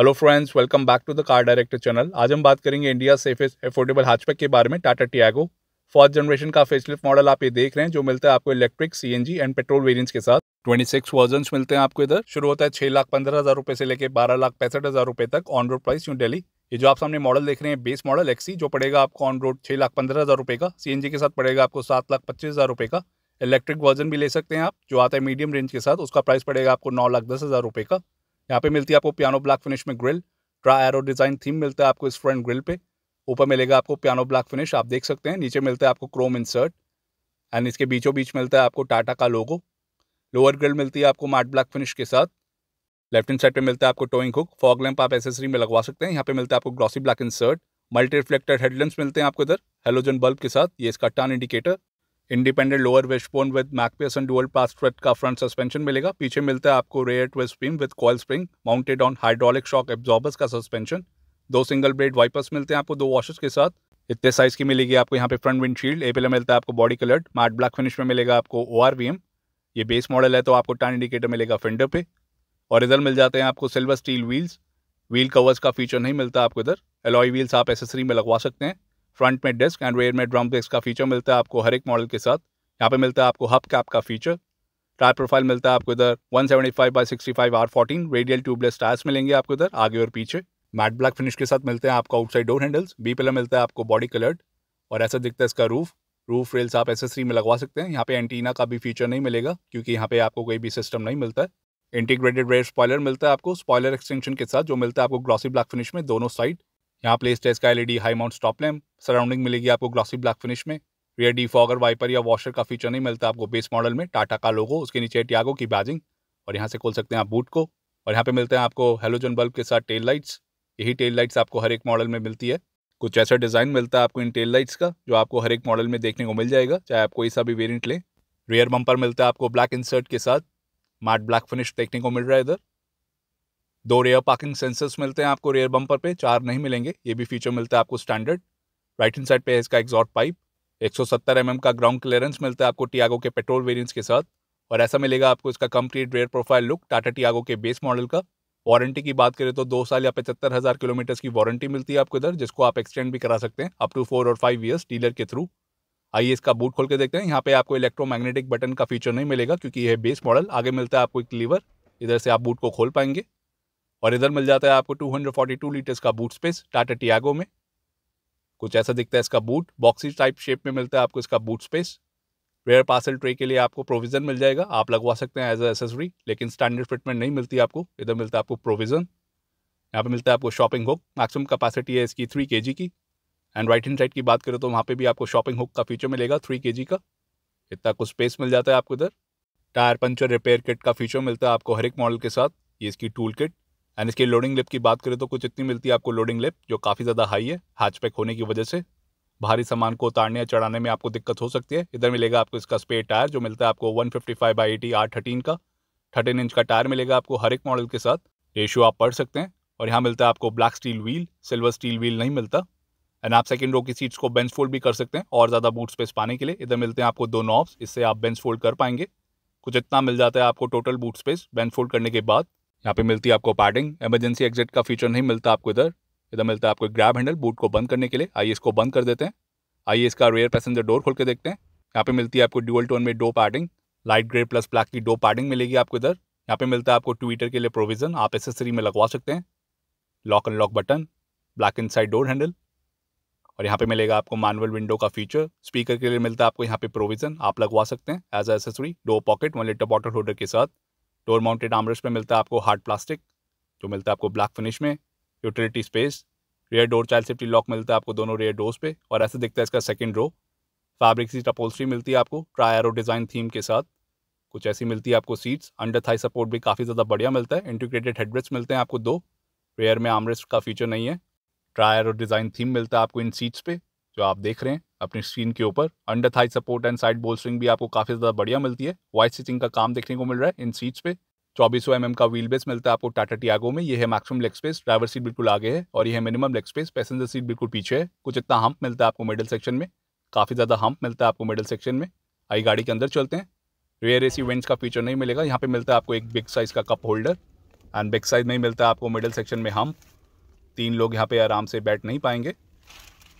hello friends welcome back to the car director channel आज हम बात करेंगे इंडिया सेफेस्ट एफोर्डेबल हैचपैक के बारे में टाटा टियागो फर्स्ट जनरेशन का फेसलिफ्ट मॉडल आप ये देख रहे हैं जो मिलता है आपको electric CNG and petrol variants के साथ 26 वर्जन मिलते हैं आपको इधर शुरू होता है छह लाख पंद्रह हज़ार रुपये से लेकर बारह लाख पैंसठ हज़ार रुपये तक on road price new Delhi ये जो आप सामने मॉडल देख रहे हैं बेस मॉडल एक्सी जो पड़ेगा आपको ऑन रोड छह लाख पंद्रह हज़ार रुपये का सीएनजी के साथ पड़ेगा आपको सात लाख पच्चीस हज़ार रुपये का इलेक्ट्रिक वर्जन भी ले सकते हैं आप जो आता है मीडियम रेंज के साथ उसका प्राइस पड़ेगा आपको नौ लाख दस हज़ार रुपये का यहाँ पे मिलती है आपको पियानो ब्लैक फिनिश में grille tri arrow design theme मिलता है आपको इस फ्रंट ग्रिल पे ऊपर मिलेगा आपको पियानो ब्लैक फिनिश आप देख सकते हैं नीचे मिलता है आपको क्रोम इंसर्ट एंड इसके बीचों बीच मिलता है आपको टाटा का लोगो लोअर ग्रिल मिलती है आपको मार्ट ब्लैक फिनिश के साथ लेफ्ट हैंड साइड पे मिलता है आपको टोइंग हुक फॉग लैंप आप एसेसरी में लगवा सकते हैं यहाँ पे मिलता है आपको glossy black insert multi reflected headlamps मिलते हैं आपको इधर हेलोजन बल्ब के साथ ये इसका turn indicator independent lower wishbone with McPherson dual path strut का फ्रंट सस्पेंशन मिलेगा पीछे मिलता है आपको rear twist spring with coil spring mounted on hydraulic shock absorbers का सस्पेंशन दो सिंगल ब्लेड वाइपर्स मिलते हैं आपको दो वॉशेस के साथ इतने साइज की मिलेगी आपको यहाँ पे फ्रंट विंडशील्ड एपेला मिलता है आपको body colour matte black finish में मिलेगा आपको ओ आर वी एम ये बेस मॉडल है तो आपको टर्न इंडिकेटर मिलेगा फेंडर पे और इधर मिल जाते हैं आपको silver steel wheels wheel covers का फीचर नहीं मिलता आपको इधर एलॉय व्हील्स आप एसेसरी में लगवा सकते हैं फ्रंट में डिस्क एंड रेयर में ड्रम ब्रेक्स का फीचर मिलता है आपको हर एक मॉडल के साथ यहाँ पे मिलता है आपको हब कैप का फीचर टायर प्रोफाइल मिलता है आपको इधर 175 seventy five by sixty five R fourteen radial tubeless tyres मिलेंगे आपको इधर आगे और पीछे मैट ब्लैक फिनिश के साथ मिलते हैं आपको outside door handles B pillar मिलता है आपको बॉडी कलर्ड और ऐसा दिखता है इसका रूफ रूफ रेल्स आप एस में लगवा सकते हैं यहाँ पे एंटीना का भी फीचर नहीं मिलेगा क्योंकि यहाँ पे आपको कोई भी सिस्टम नहीं मिलता है इंटीग्रेटेड रेयर स्पॉयलर मिलता है आपको स्पॉयलर एक्सटेंशन के साथ जो मिलता है आपको ग्रॉसी ब्लैक फिनिश में दोनों साइड यहाँ प्लेस टेस्ट का LED high mount stop lamp surrounding मिलेगी आपको ग्लॉसी ब्लैक फिनिश में रियर डिफॉगर वाइपर या वॉशर का फीचर नहीं मिलता आपको बेस मॉडल में टाटा का लोगो उसके नीचे टियागो की बैजिंग और यहाँ से खोल सकते हैं आप बूट को और यहाँ पे मिलते हैं आपको हेलोजन बल्ब के साथ टेल लाइट्स यही टेल लाइट्स आपको हर एक मॉडल में मिलती है कुछ ऐसा डिज़ाइन मिलता है आपको इन टेल लाइट्स का जो आपको हर एक मॉडल में देखने को मिल जाएगा चाहे आप कोई सा भी वेरियंट लें रियर बम्पर मिलता है आपको ब्लैक इंसर्ट के साथ मैट ब्लैक फिनिश देखने को मिल रहा है इधर दो रेयर पार्किंग सेंसर्स मिलते हैं आपको रेयर बम्पर पे चार नहीं मिलेंगे ये भी फीचर मिलता है आपको स्टैंडर्ड राइट हैंड साइड पे इसका एग्जॉट पाइप 170 mm का ग्राउंड क्लियरेंस मिलता है आपको टियागो के पेट्रोल वेरियंट्स के साथ और ऐसा मिलेगा आपको इसका complete rear profile look Tata Tiago के बेस मॉडल का वारंटी की बात करें तो दो साल या पचहत्तर हज़ार किलोमीटर्स की वारंटी मिलती है आपको इधर जिसको आप एक्सटेंड भी करा सकते हैं अप टू फोर और फाइव ईयर्स डीलर के थ्रू आइए इसका बूट खोल के देखते हैं यहाँ पे आपको इलेक्ट्रोमैग्नेटिक बटन का फीचर नहीं मिलेगा क्योंकि यह बेस मॉडल आगे मिलता है आपको एक लीवर इधर से आप बूट को खोल पाएंगे और इधर मिल जाता है आपको 242 लीटर्स का बूट स्पेस टाटा टियागो में कुछ ऐसा दिखता है इसका बूट बॉक्सी टाइप शेप में मिलता है आपको इसका boot space rear parcel tray के लिए आपको प्रोविज़न मिल जाएगा आप लगवा सकते हैं एज एसेसरी लेकिन स्टैंडर्ड फिटमेंट नहीं मिलती आपको इधर मिलता है आपको प्रोविज़न यहाँ पे मिलता है आपको शॉपिंग हुक मैक्सिमम कैपेसिटी है इसकी थ्री के की एंड राइट हैंड साइड की बात करें तो वहाँ पे भी आपको शॉपिंग हुक का फीचर मिलेगा थ्री के का इतना कुछ स्पेस मिल जाता है आपको इधर टायर पंचर रिपेयर किट का फीचर मिलता है आपको हर एक मॉडल के साथ ये इसकी टूल किट एंड इसकी लोडिंग लिप की बात करें तो कुछ इतनी मिलती है आपको लोडिंग लिप जो काफ़ी ज़्यादा हाई है हैचपैक होने की वजह से भारी सामान को उतारने या चढ़ाने में आपको दिक्कत हो सकती है इधर मिलेगा आपको इसका स्पेयर टायर जो मिलता है आपको one fifty five by eighty R thirteen का थर्टीन इंच का टायर मिलेगा आपको हर एक मॉडल के साथ रेशियो आप पढ़ सकते हैं और यहाँ मिलता है आपको black steel wheel silver steel wheel नहीं मिलता एंड आप सेकेंड रो की सीट्स को बेंच फोल्ड भी कर सकते हैं और ज़्यादा बूट स्पेस पाने के लिए इधर मिलते हैं आपको दो नॉब्स इससे आप बेंच फोल्ड कर पाएंगे कुछ इतना मिल जाता है आपको total boot space bench fold करने के बाद यहाँ पे मिलती है आपको पैडिंग एमरजेंसी एग्जिट का फीचर नहीं मिलता आपको इधर इधर मिलता है आपको ग्रैब हैंडल बूट को बंद करने के लिए आइए इसको बंद कर देते हैं आइए इसका रेयर पैसेंजर डोर खोल के देखते हैं यहाँ पे मिलती है आपको ड्यूअल टोन में door padding light grey plus black की डो पैडिंग मिलेगी आपको इधर यहाँ पे मिलता है आपको ट्विटर के लिए प्रोविजन आप एसेसरी में लगवा सकते हैं lock unlock button black inside door handle और यहाँ पे मिलेगा आपको मैनुअल विंडो का फीचर स्पीकर के लिए मिलता है आपको यहाँ पे प्रोविजन आप लगवा सकते हैं as accessory door pocket one litre bottle holder के साथ डोर माउंटेड आमरेस पे मिलता है आपको हार्ड प्लास्टिक जो मिलता है आपको ब्लैक फिनिश में utility space rear door child safety lock मिलता है आपको दोनों रेयर डोर्स पे और ऐसे दिखता है इसका second row fabric seat upholstery मिलती है आपको ट्रायर और डिज़ाइन थीम के साथ कुछ ऐसी मिलती है आपको सीट्स अंडर थाई सपोर्ट भी काफ़ी ज़्यादा बढ़िया मिलता है इंटीग्रेटेड हेडब्रेस मिलते हैं आपको दो रेयर में आमरेस्ट का फीचर नहीं है ट्रायर और डिज़ाइन थीम मिलता है आपको इन सीट्स पे जो आप देख रहे हैं अपनी स्क्रीन के ऊपर under thigh support and side bolstering भी आपको काफ़ी ज़्यादा बढ़िया मिलती है वाइट स्टिचिंग का काम देखने को मिल रहा है इन सीट्स पे चौबीस सौ mm एम का व्हील बेस मिलता है आपको टाटा टियागो में ये है maximum leg space driver seat बिल्कुल आगे है और यह है minimum leg space passenger seat बिल्कुल पीछे है कुछ इतना हम्प मिलता है आपको मिडिल सेक्शन में काफ़ी ज़्यादा हम्प मिलता है आपको मिडिल सेक्शन में आई गाड़ी के अंदर चलते हैं रेयर एसी वेंट्स का फीचर नहीं मिलेगा यहाँ पे मिलता है आपको एक बिग साइज़ का cup holder and big size नहीं मिलता है आपको मिडिल सेक्शन में हम तीन लोग यहाँ पे आराम से बैठ नहीं पाएंगे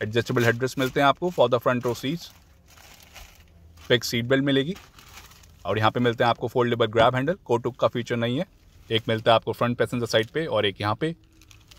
एडजस्टेबल हेडरेस मिलते हैं आपको for the front row seats fix seat belt मिलेगी और यहाँ पे मिलते हैं आपको फोल्डेबल ग्रैब हैंडल कोटुक का फीचर नहीं है एक मिलता है आपको फ्रंट पैसेंजर साइड पे और एक यहाँ पे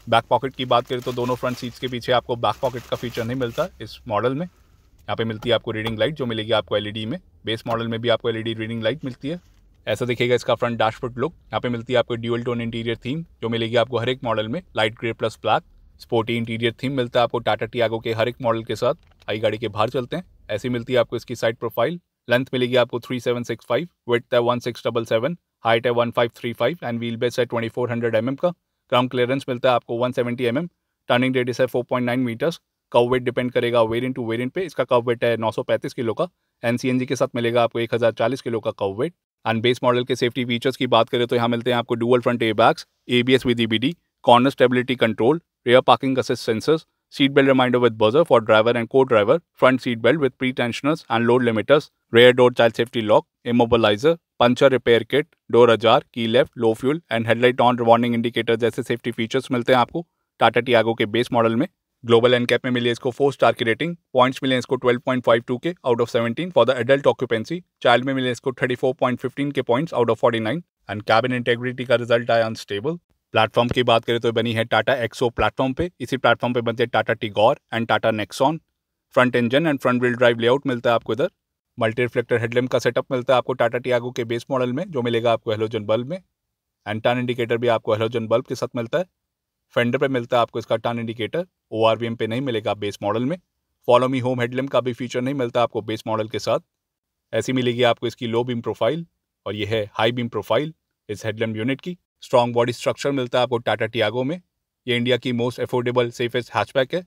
बैक पॉकेट की बात करें तो दोनों फ्रंट सीट्स के पीछे आपको बैक पॉकेट का फीचर नहीं मिलता इस मॉडल में यहाँ पे मिलती है आपको रीडिंग लाइट जो मिलेगी आपको एल में बेस मॉडल में भी आपको एल रीडिंग लाइट मिलती है ऐसा दिखेगा इसका फ्रंट डैशबोर्ड लुक यहाँ पे मिलती है आपको ड्यूल टोन इंटीरियर थीम जो मिलेगी आपको हर एक मॉडल में light grey plus black sporty interior theme मिलता है आपको टाटा टियागो के हर एक मॉडल के साथ आई गाड़ी के बाहर चलते हैं ऐसी मिलती है आपको इसकी साइड प्रोफाइल लेंथ मिलेगी आपको three seven six five weight है one six double seven height है one five three five and wheel base है twenty four hundred M M का ग्राउंड क्लियरेंस मिलता है आपको one seventy M M turning radius है फोर पॉइंट नाइन मीटर्स कव weight depend करेगा variant to variant पे इसका कव वेट है नौ सौ पैंतीस किलो का एन सी एन जी के साथ मिलेगा आपको एक हज़ार चालीस किलो का कव वेट एंड बेस मॉडल के सेफ्टी फीचर्स की बात करें तो यहाँ मिलते हैं आपको dual front air bags A B S with E B D corner stability control, rear parking assist sensors, seat belt reminder with buzzer for driver and co-driver, front seat belt with pre-tensioners and load limiters, rear door child safety lock, immobilizer, puncture repair kit door ajar key left low fuel and headlight on warning indicator जैसे safety features मिलते हैं आपको Tata Tiago के base model में Global NCAP में मिली इसको four star की रेटिंग पॉइंट्स मिले इसको 12.52 के out of 17 for the adult occupancy child में मिले इसको 34.15 के points out of 49 and cabin integrity का रिजल्ट आया अनस्टेबल प्लेटफॉर्म की बात करें तो बनी है टाटा एक्सो प्लेटफॉर्म पे इसी प्लेटफॉर्म पे बनते हैं Tata Tigor and Tata Nexon front engine and front wheel drive layout मिलता है आपको इधर मल्टी रिफ्लेक्टर हेडलैम्प का सेटअप मिलता है आपको टाटा टियागो के बेस मॉडल में जो मिलेगा आपको हेलोजन बल्ब में एंड टर्न इंडिकेटर भी आपको हेलोजन बल्ब के साथ मिलता है फेंडर पर मिलता है आपको इसका टर्न इंडिकेटर ओ पे नहीं मिलेगा बेस मॉडल में फॉलो मी होम हेडलैम्प का भी फीचर नहीं मिलता आपको बेस मॉडल के साथ ऐसी मिलेगी आपको इसकी लो बीम प्रोफाइल और ये है हाई बीम प्रोफाइल इस हेडलैम्प यूनिट की स्ट्रॉन्ग बॉडी स्ट्रक्चर मिलता है आपको टाटा टियागो में ये इंडिया की मोस्ट अफोर्डेबल सेफेस्ट हैचपैक है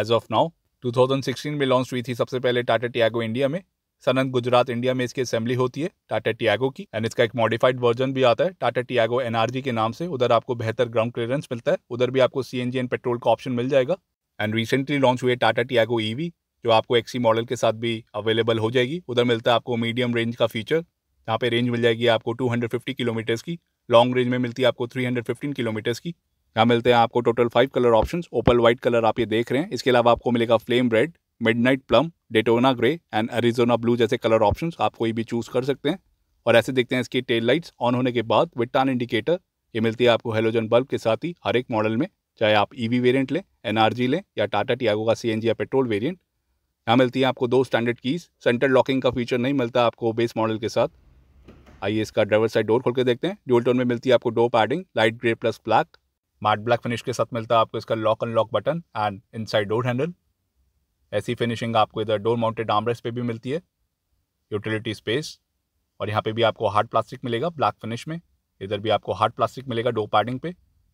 एज ऑफ नाउ 2016 में लॉन्च हुई थी सबसे पहले टाटा टियागो इंडिया में सनंत गुजरात इंडिया में इसकी असेंबली होती है टाटा टियागो की एंड इसका एक मॉडिफाइड वर्जन भी आता है टाटा टियागो एनआरजी के नाम से उधर आपको बेहतर ग्राउंड क्लियरेंस मिलता है उधर भी आपको सी एंड पेट्रोल का ऑप्शन मिल जाएगा एंड रिसेंटली लॉन्च हुए टाटा टियागो ईवी जो आपको एक्सी मॉडल e के साथ भी अवेलेबल हो जाएगी उधर मिलता है आपको मीडियम रेंज का फीचर यहाँ पे रेंज मिल जाएगी आपको 250 किलोमीटर्स की लॉन्ग रेंज में मिलती है आपको 315 किलोमीटर्स की यहाँ मिलते हैं आपको total five colour option opal white colour आप ये देख रहे हैं इसके अलावा आपको मिलेगा flame red midnight plum Daytona grey and Arizona blue जैसे कलर ऑप्शन आप कोई भी चूज़ कर सकते हैं और ऐसे देखते हैं इसकी टेल लाइट्स ऑन होने के बाद विद टन इंडिकेटर ये मिलती है आपको हेलोजन बल्ब के साथ ही हर एक मॉडल में चाहे आप ईवी e वेरिएंट लें एनआरजी लें या टाटा टियागो का सीएनजी या पेट्रोल वेरिएंट यहाँ मिलती है आपको दो स्टैंडर्ड कीज सेंटर लॉकिंग का फीचर नहीं मिलता आपको बेस मॉडल के साथ आइए इसका ड्राइवर साइड डोर खोल के देखते हैं ड्यूल टोन में मिलती है आपको door padding light grey plus black matte black finish के साथ मिलता है आपको इसका lock unlock button and in door handle ऐसी फिनिशिंग आपको इधर डोर माउंटेड आमरेस पे भी मिलती है यूटिलिटी स्पेस और यहाँ पे भी आपको हार्ड प्लास्टिक मिलेगा ब्लैक फिनिश में इधर भी आपको हार्ड प्लास्टिक मिलेगा डो पैडिंग पे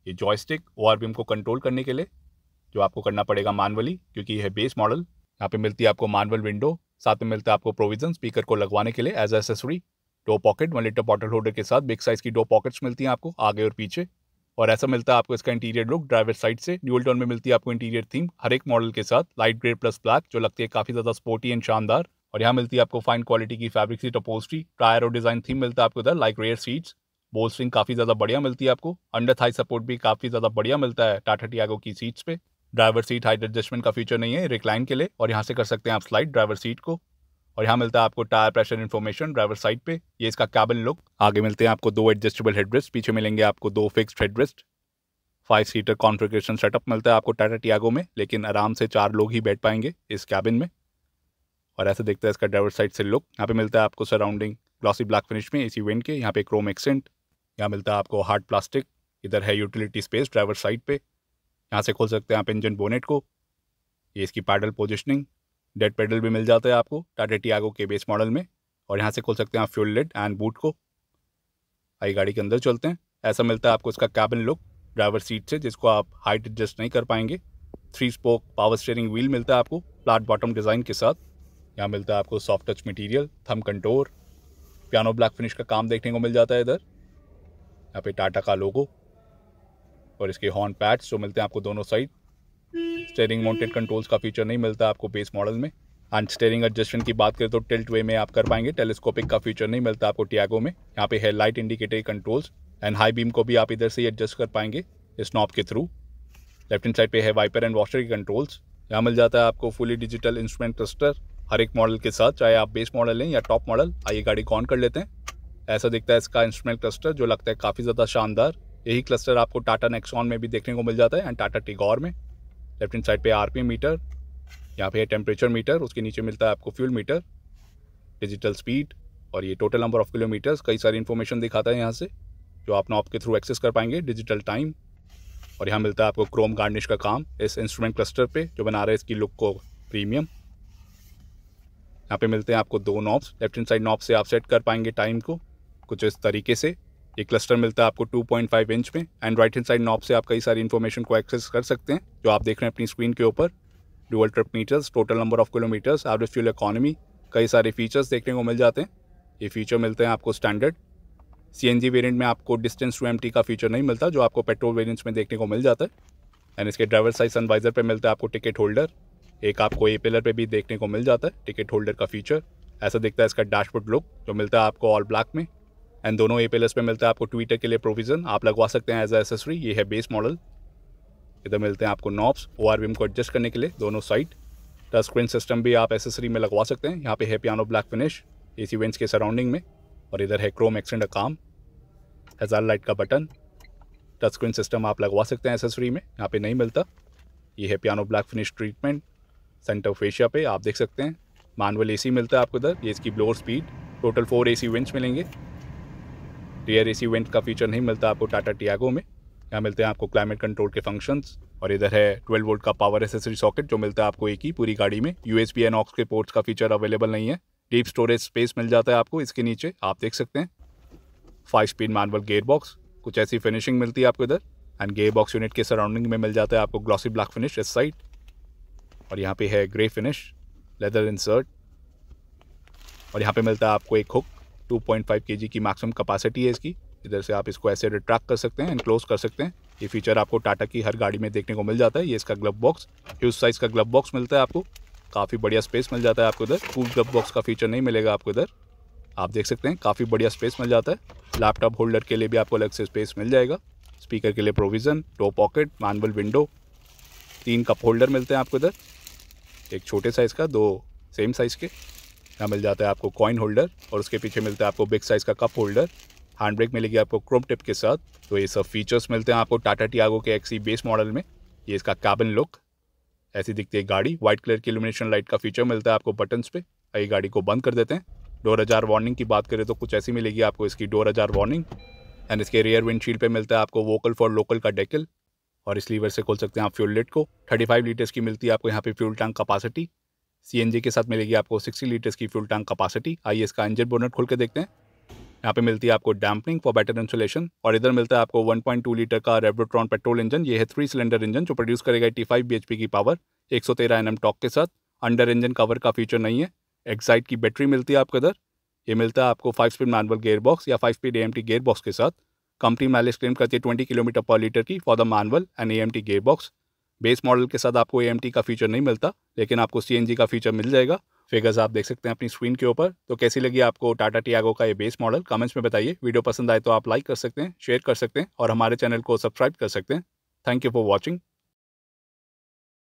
ये जॉयस्टिक ओ बीम को कंट्रोल करने के लिए जो आपको करना पड़ेगा मानवली क्योंकि यह बेस मॉडल यहाँ पे मिलती है आपको मानवल विंडो साथ में मिलता है आपको प्रोविजन स्पीकर को लगवाने के लिए as accessory door pocket one litre bottle holder के साथ बिग साइज़ की दो पॉकेट्स मिलती हैं आपको आगे और पीछे और ऐसा मिलता है आपको इसका इंटीरियर लुक ड्राइवर साइड से ड्यूल टोन में मिलती है आपको इंटीरियर थीम हर एक मॉडल के साथ लाइट ग्रे प्लस ब्लैक जो लगती है काफ़ी ज़्यादा स्पोर्टी एंड शानदार और यहाँ मिलती है आपको फाइन क्वालिटी की फैब्रिक सीट अपोस्ट्री टायर और डिज़ाइन थीम मिलता है आपको इधर लाइक रेयर सीट्स बोलस्ट्रिंग काफ़ी ज़्यादा बढ़िया मिलती है आपको अंडर थाई सपोर्ट भी काफ़ी ज़्यादा बढ़िया मिलता है टाटा टियागो की सीट्स पे ड्राइवर सीट हाइट एडजस्टमेंट का फीचर नहीं है रिक्लाइन के लिए और यहाँ से कर सकते हैं आप स्लाइड ड्राइवर सीट को और यहाँ मिलता है आपको tyre pressure information driver side पे ये इसका कैबिन लुक आगे मिलते हैं आपको दो एडजस्टेबल हेडरेस्ट पीछे मिलेंगे आपको दो fixed headrest five seater configuration setup मिलता है आपको टाटा टियागो में लेकिन आराम से चार लोग ही बैठ पाएंगे इस कैबिन में और ऐसे देखते हैं इसका ड्राइवर साइड से लुक यहाँ पे मिलता है आपको सराउंडिंग ग्लॉसी ब्लैक फिनिश में इसी वेंट के यहाँ पे क्रोम एक्सेंट यहाँ मिलता है आपको हार्ड प्लास्टिक इधर है यूटिलिटी स्पेस ड्राइवर साइड पे यहाँ से खोल सकते हैं आप इंजन बोनेट को ये इसकी पैडल पोजिशनिंग डेड पेडल भी मिल जाता है आपको टाटा टियागो के बेस मॉडल में और यहाँ से खोल सकते हैं आप फ्यूल लेट एंड बूट को आई गाड़ी के अंदर चलते हैं ऐसा मिलता है आपको इसका कैबिन लुक ड्राइवर सीट से जिसको आप हाइट एडजस्ट नहीं कर पाएंगे three spoke power steering wheel मिलता है आपको फ्लाट बॉटम डिज़ाइन के साथ यहाँ मिलता है आपको soft touch material thumb contour piano black finish का काम देखने को मिल जाता है इधर यहाँ पे टाटा का लोगो और इसके हॉर्न पैड्स जो मिलते हैं आपको दोनों साइड स्टेयरिंग माउंटेड कंट्रोल्स का फीचर नहीं मिलता आपको बेस मॉडल में एंड स्टेयरिंग एडजस्टमेंट की बात करें तो टिल्ट वे में आप कर पाएंगे टेलीस्कोपिक का फीचर नहीं मिलता आपको टियागो में यहाँ पे है light indicator controls and high beam को भी आप इधर से ही एडजस्ट कर पाएंगे इस नॉब के थ्रू लेफ्ट हैंड साइड पे है वाइपर एंड वॉशर के कंट्रोल्स यहाँ मिल जाता है आपको फुली डिजिटल इंस्ट्रूमेंट क्लस्टर हर एक मॉडल के साथ चाहे आप बेस मॉडल लें या टॉप मॉडल आइए गाड़ी कॉन कर लेते हैं ऐसा दिखता है इसका इंस्ट्रूमेंट क्लस्टर जो लगता है काफ़ी ज़्यादा शानदार यही क्लस्टर आपको टाटा नेक्सॉन में भी देखने को मिल जाता है एंड टाटा टिगोर में लेफ्ट हैंड साइड पे आरपीएम मीटर यहाँ पे है टेम्परेचर मीटर उसके नीचे मिलता है आपको फ्यूल मीटर डिजिटल स्पीड और ये टोटल नंबर ऑफ किलोमीटर्स कई सारी इन्फॉर्मेशन दिखाता है यहाँ से जो आप नॉप के थ्रू एक्सेस कर पाएंगे डिजिटल टाइम और यहाँ मिलता है आपको क्रोम गार्निश का काम इस इंस्ट्रूमेंट क्लस्टर पर जो बना रहे हैं इसकी लुक को प्रीमियम यहाँ पे मिलते हैं आपको दो knobs left hand side knob से आप सेट कर पाएंगे टाइम को कुछ इस तरीके से ये क्लस्टर मिलता है आपको 2.5 इंच में and right hand side knob से आप कई सारी इन्फॉर्मेशन को एक्सेस कर सकते हैं जो आप देख रहे हैं अपनी स्क्रीन के ऊपर dual trip meters total number of kilometres average fuel economy कई सारे फीचर्स देखने को मिल जाते हैं ये फीचर मिलते हैं आपको standard C N G variant में आपको डिस्टेंस टू एम टी का फीचर नहीं मिलता जो आपको पेट्रोल वेरियंट्स में देखने को मिल जाता है एंड इसके ड्राइवर साइज सनवाइजर पर मिलता है आपको टिकट होल्डर एक आपको ए पिलर पर भी देखने को मिल जाता है टिकट होल्डर का फीचर ऐसा दिखता है इसका डैशबोर्ड लुक जो मिलता है आपको ऑल ब्लैक में एंड दोनों ए पे मिलता है आपको ट्विटर के लिए प्रोविजन आप लगवा सकते हैं एज एसेसरी ये है बेस मॉडल इधर मिलते हैं आपको नॉब्स ओ आर को एडजस्ट करने के लिए दोनों साइड टच स्क्रीन सिस्टम भी आप एसेसरी में लगवा सकते हैं यहाँ पे है piano black finish A C के सराउंडिंग में और इधर है क्रोम एक्सेंड काम हज़ार लाइट का बटन टच स्क्रीन सिस्टम आप लगवा सकते हैं एसेसरी में यहाँ पे नहीं मिलता ये है piano black finish treatment centre fascia पे आप देख सकते हैं मानवल ए मिलता है आपको इधर ये इसकी blower speed total four A C मिलेंगे टीयर ए सी का फीचर नहीं मिलता आपको टाटा टियागो में यहाँ मिलते हैं आपको क्लाइमेट कंट्रोल के फंक्शंस और इधर है 12 वोल्ट का पावर एसेसरी सॉकेट जो मिलता है आपको एक ही पूरी गाड़ी में यू एस एंड ऑक्स के पोर्ट्स का फीचर अवेलेबल नहीं है डीप स्टोरेज स्पेस मिल जाता है आपको इसके नीचे आप देख सकते हैं five speed manual gear box कुछ ऐसी फिनिशिंग मिलती है आपको इधर एंड गेयर बॉक्स यूनिट के सराउंडिंग में मिल जाता है आपको ग्लॉसी ब्लैक फिनिश इस साइड और यहाँ पे है ग्रे फिनिश लेदर इंसर्ट और यहाँ पे मिलता है आपको एक हुक के जी की मैक्सिमम कपासिटी है इसकी इधर से आप इसको ऐसे रिट्रैक्ट कर सकते हैं एंड क्लोज कर सकते हैं ये फीचर आपको टाटा की हर गाड़ी में देखने को मिल जाता है ये इसका ग्लब बॉक्स ह्यूज साइज़ का ग्लब बॉक्स मिलता है आपको काफ़ी बढ़िया स्पेस मिल जाता है आपको इधर फूल ग्लब बॉक्स का फीचर नहीं मिलेगा आपको इधर आप देख सकते हैं काफ़ी बढ़िया स्पेस मिल जाता है लैपटॉप होल्डर के लिए भी आपको अलग से स्पेस मिल जाएगा स्पीकर के लिए provision two pocket manual window तीन कप होल्डर मिलते हैं आपको इधर एक छोटे साइज़ का दो सेम साइज़ के यहाँ मिल जाता है आपको कॉइन होल्डर और उसके पीछे मिलता है आपको बिग साइज़ का कप होल्डर हैंड ब्रेक मिलेगी आपको क्रोम टिप के साथ तो ये सब फीचर्स मिलते हैं आपको टाटा टियागो के एक्सी बेस मॉडल में ये इसका कैबिन लुक ऐसी दिखती है गाड़ी वाइट कलर की इल्यूमिनेशन लाइट का फीचर मिलता है आपको बटन्स पे ये गाड़ी को बंद कर देते हैं डोर हजार वार्निंग की बात करें तो कुछ ऐसी मिलेगी आपको इसकी डोर हजार वार्निंग एंड इसके रेयर विंडशील्ड पे मिलता है आपको वोकल फॉर लोकल का डेकल और इस लीवर से खोल सकते हैं आप फ्यूल लेट को थर्टी लीटर्स की मिलती है आपको यहाँ पे फ्यूल टैंक कपासिटी सी के साथ मिलेगी आपको 60 लीटर्स की फ्यूल टैंक कपासिटी आइए इसका इंजन बोनट खोल के देखते हैं यहाँ पे मिलती है आपको डैम्पनिंग फॉर बेटर इंसुलेशन और इधर मिलता है आपको 1.2 लीटर का रेबोट्रॉन पेट्रोल इंजन ये है थ्री सिलेंडर इंजन जो प्रोड्यूस करेगा 85 bhp की पावर 113 सौ टॉक के साथ अंडर इंजन कवर का फीचर नहीं है एक्साइड की बैटरी मिलती है आपको इधर ये मिलता है आपको five speed manual gear box या five speed A gear box के साथ कंपनी माइलेज क्लेम करती है ट्वेंटी किलोमीटर पर लीटर की for the manual and A gear box base model के साथ आपको ए का फीचर नहीं मिलता लेकिन आपको सी का फीचर मिल जाएगा फिगर्स आप देख सकते हैं अपनी स्क्रीन के ऊपर तो कैसी लगी आपको टाटा टियागो का ये बेस मॉडल कमेंट्स में बताइए वीडियो पसंद आए तो आप लाइक कर सकते हैं शेयर कर सकते हैं और हमारे चैनल को सब्सक्राइब कर सकते हैं थैंक यू फॉर वॉचिंग